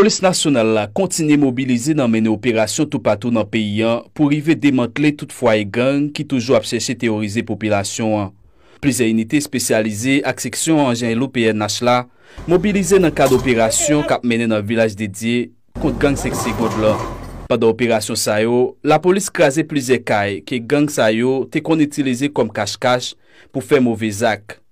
Polis nasyonal la kontine mobilize nan mene operasyon tout patou nan peyi an pou rive demantle tout fwa e gang ki toujou ap seche teorize populasyon an. Pleze yonite spesyalize ak seksyon anjen loup e ennash la mobilize nan kad operasyon kap mene nan vilaj dedye kout gang seksye kout la. Pada operasyon sayo, la polis kraze pleze kaj ki gang sayo te kon itilize kom kash-kash pou fe mou vezak.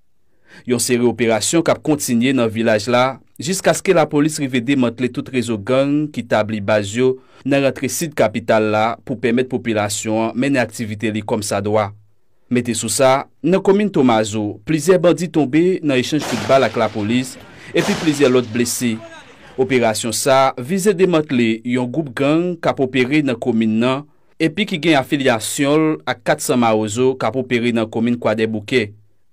Yon seri operasyon kap kontine nan vilaj la Jisk aske la polis rivede motle tout rezo gang ki tabli bazyo nan ratre sid kapital la pou pemet popilasyon meni aktivite li kom sa dwa. Mete sou sa, nan komine Tomazo, plizye bandi tombe nan eshanj futbal ak la polis, epi plizye lot blese. Operasyon sa vize demotle yon goup gang kap operi nan komine nan, epi ki gen afilyasyon ak 400 maozo kap operi nan komine kwa debouke.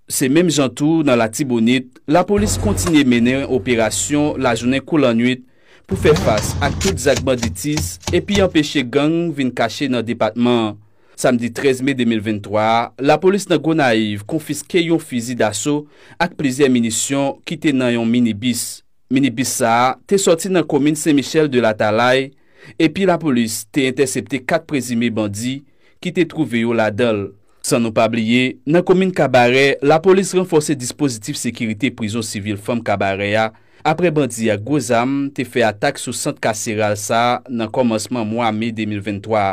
Se menm jantou nan la tibonit, la polis kontinye menen operasyon la jounen koul anuit pou fefas ak tout zak banditis epi yon peche gang vin kache nan depatman. Samdi 13 me 2023, la polis nan Gonaiv konfiske yon fizi daso ak plezi aminisyon ki te nan yon minibis. Minibis sa, te soti nan komine Saint-Michel de la Talaye epi la polis te intercepte kat prezime bandi ki te trouve yon ladol. San nou pabliye, nan komine Kabare, la polis renfose dispositif sekiriti prizon sivil fom Kabare ya apre bandi ya Gozam te fe atak sou sant kassiral sa nan komansman mwa mi 2023.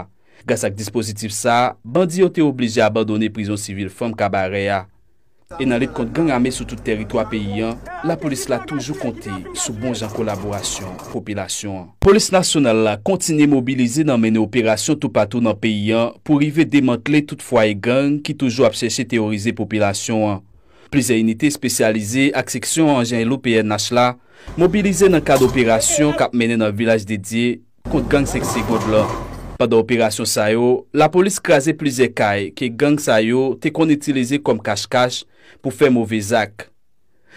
Gan sak dispositif sa, bandi yo te oblije abandone prizon sivil fom Kabare ya. E nan let kont gang ame sou tout teritwa peyi an, la polis la toujou konti sou bon jan kolaborasyon, populasyon an. Polis nasyonal la kontine mobilize nan mene operasyon tout patou nan peyi an pou rive demantle tout fwa e gang ki toujou apcheche teorize populasyon an. Pleza yonite spesyalize ak seksyon anjen loupen nash la, mobilize nan kad operasyon kap mene nan vilaj dedye kont gang seksye god la. Kwa da operasyon sa yo, la polis kraze plize kaj ke gang sa yo te kon itilize kom kash-kash pou fe mou vezak.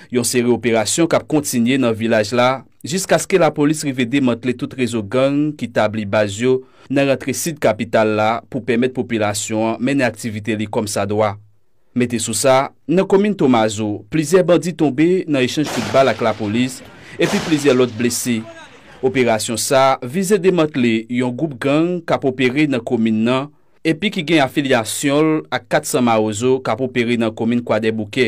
Yon seri operasyon kap kontinye nan vilaj la, jisk aske la polis rivede motle tout rezo gang ki tabli baz yo nan ratre sid kapital la pou pemet populasyon menne aktivite li kom sa doa. Mete sou sa, nan komine Tomazo, plize bandi tombe nan rechange futbal ak la polis, epi plize lot blese. Operasyon sa vize demantle yon goup gang kap operi nan komine nan epi ki gen afilyasyon ak 400 maouzo kap operi nan komine kwa de bouke.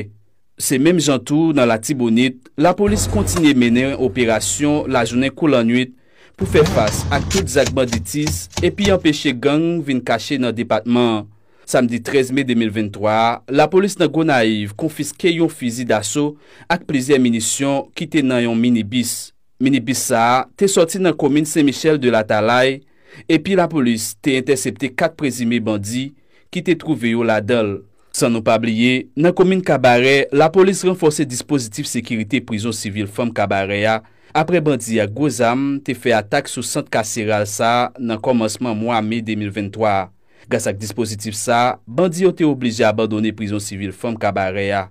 Se menm jantou nan la tibounit, la polis kontine menen operasyon la jounen koul anuit pou fefas ak tout zakman ditis epi yon peche gang vin kache nan departman. Samdi 13 me 2023, la polis nan go naiv konfiske yon fizi daso ak plize aminisyon kite nan yon mini bis. Meni pis sa, te sorti nan komine Saint-Michel de la Talaye, epi la polis te intercepte 4 prezime bandi ki te trouve yo la del. San nou pabliye, nan komine Kabare, la polis renfose dispositif sekirite prison civil Femme Kabareya apre bandi ya Gozam te fe atak sou sent kassiral sa nan komanseman mwa mey 2023. Gan sak dispositif sa, bandi yo te oblije abandone prison civil Femme Kabareya.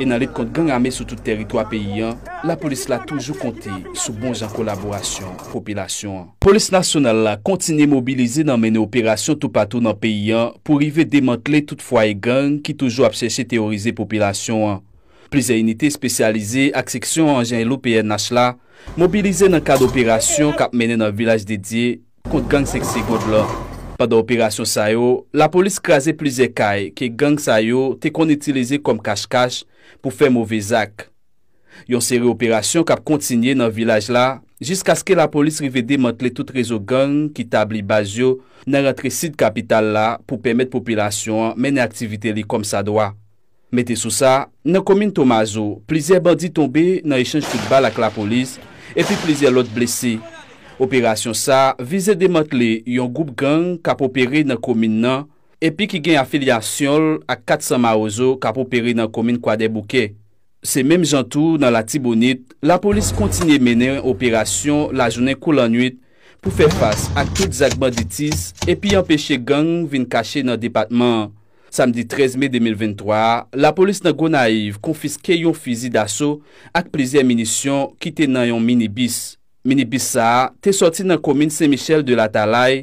E nan let kont gang ame sou tout teritwa peyi an, la polis la toujou konti sou bon jan kolaborasyon, popilasyon an. Polis nasyonal la kontine mobilize nan mene operasyon tout patou nan peyi an pou rive demantle tout fwa e gang ki toujou ap cheshe teorize popilasyon an. Plize enite spesyalize ak seksyon anjen lou peye nash la, mobilize nan kad operasyon kap mene nan vilaj dedye kont gang seksye kod la. Padan operasyon sa yo, la polis kraze plize kaj ke gang sa yo te kon itilize kom kash-kash pou fe mou vezak. Yon seri operasyon kap kontinye nan vilaj la, jisk aske la polis rivede motle tout rezo gang ki tabli baz yo nan ratre sid kapital la pou pemet populasyon menne aktivite li kom sa doa. Mete sou sa, nan komine Tomazo, plize bandi tombe nan rechange futbal ak la polis, epi plize lot blese. Operasyon sa vize demantle yon goup gang kap operi nan komine nan epi ki gen afilyasyon ak 400 maouzo kap operi nan komine kwa de bouke. Se mem jantou nan la tibounit, la polis kontine menen operasyon la jounen koul anuit pou fefas ak tout zakman ditis epi empeshe gang vin kache nan depatman. Samdi 13 me 2023, la polis nan gounayiv konfiske yon fizi daso ak plize aminisyon kite nan yon mini bis. Meni pis sa, te sorti nan komine Saint-Michel de la Talaye,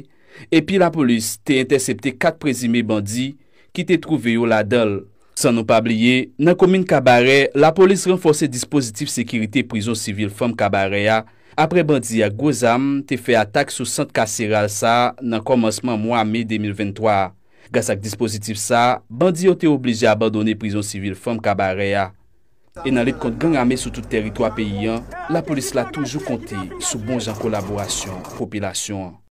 epi la polis te intercepte kat prezime bandi ki te trouve yo la dol. San nou pabliye, nan komine Kabare, la polis renfose dispositif sekirite prison civil Femme Kabareya apre bandi ya Gozam te fe atak sou sant kassiral sa nan komanseman mwa mey 2023. Gan sak dispositif sa, bandi yo te oblije abandone prison civil Femme Kabareya. E nan lèp kont gang amè sou tout terito apè yon, la polis la toujou kontè sou bon jan kolaborasyon, popylasyon.